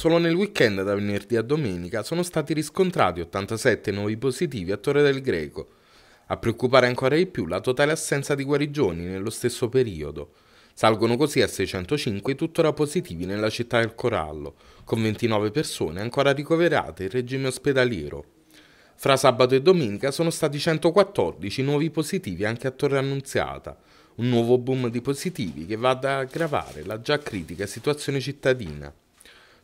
Solo nel weekend da venerdì a domenica sono stati riscontrati 87 nuovi positivi a Torre del Greco. A preoccupare ancora di più la totale assenza di guarigioni nello stesso periodo. Salgono così a 605 i tuttora positivi nella città del Corallo, con 29 persone ancora ricoverate in regime ospedaliero. Fra sabato e domenica sono stati 114 nuovi positivi anche a Torre Annunziata, un nuovo boom di positivi che va ad aggravare la già critica situazione cittadina.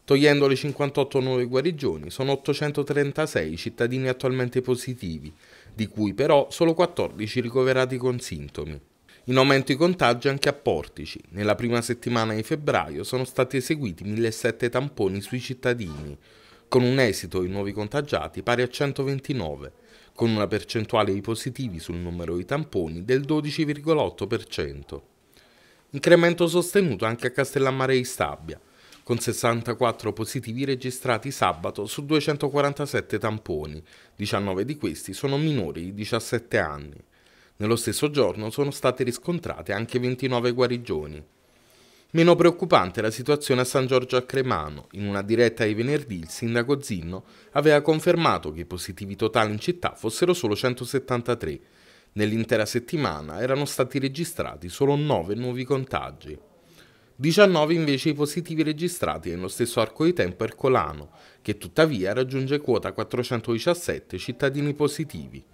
Togliendo le 58 nuove guarigioni, sono 836 i cittadini attualmente positivi, di cui però solo 14 ricoverati con sintomi. In aumento i contagi anche a Portici. Nella prima settimana di febbraio sono stati eseguiti 1.700 tamponi sui cittadini, con un esito i nuovi contagiati pari a 129, con una percentuale di positivi sul numero di tamponi del 12,8%. Incremento sostenuto anche a Castellammare di Stabia, con 64 positivi registrati sabato su 247 tamponi, 19 di questi sono minori di 17 anni. Nello stesso giorno sono state riscontrate anche 29 guarigioni. Meno preoccupante la situazione a San Giorgio a Cremano. In una diretta ai venerdì il sindaco Zinno aveva confermato che i positivi totali in città fossero solo 173. Nell'intera settimana erano stati registrati solo 9 nuovi contagi. 19 invece i positivi registrati nello stesso arco di tempo ercolano, che tuttavia raggiunge quota 417 cittadini positivi.